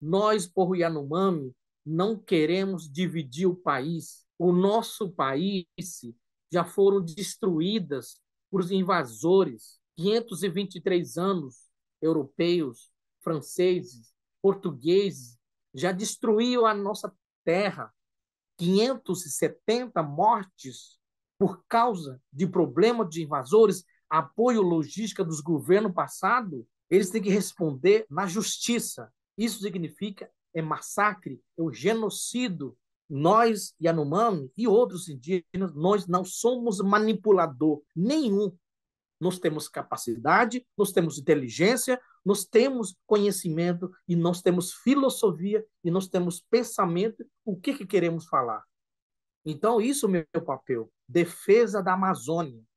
Nós, por Yanomami, não queremos dividir o país. O nosso país já foram destruídas por invasores. 523 anos, europeus, franceses, portugueses, já destruíram a nossa terra. 570 mortes por causa de problema de invasores, apoio logística dos governos passados, eles têm que responder na justiça. Isso significa é massacre, é o genocídio. Nós, Yanomami e outros indígenas, nós não somos manipulador nenhum. Nós temos capacidade, nós temos inteligência, nós temos conhecimento e nós temos filosofia e nós temos pensamento. O que, que queremos falar? Então, isso é o meu papel. Defesa da Amazônia.